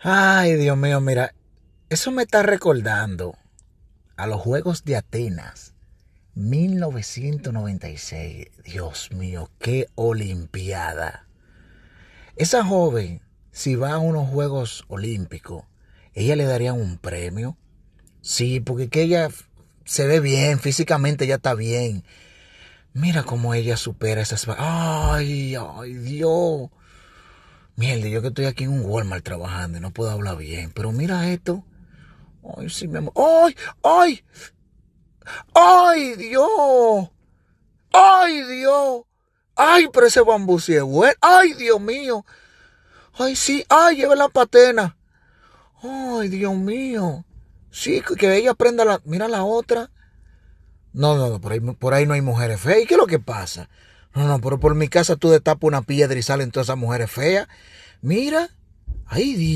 Ay, Dios mío, mira, eso me está recordando a los Juegos de Atenas, 1996. Dios mío, qué Olimpiada. Esa joven, si va a unos Juegos Olímpicos, ella le daría un premio. Sí, porque que ella se ve bien, físicamente ya está bien. Mira cómo ella supera esas... ¡Ay, ay, Dios! Mierda, yo que estoy aquí en un Walmart trabajando y no puedo hablar bien. Pero mira esto. Ay, sí, mi amor. ¡Ay! ¡Ay! ¡Ay, Dios! ¡Ay, Dios! ¡Ay, pero ese bambú sí es bueno! ¡Ay, Dios mío! ¡Ay, sí! ¡Ay, lleve la patena! ¡Ay, Dios mío! Sí, que ella prenda la... Mira la otra. No, no, no, por ahí, por ahí no hay mujeres feas. ¿Y qué es lo que pasa? No, no, pero por mi casa tú destapas una piedra y salen todas esas mujeres feas. Mira, ay Dios.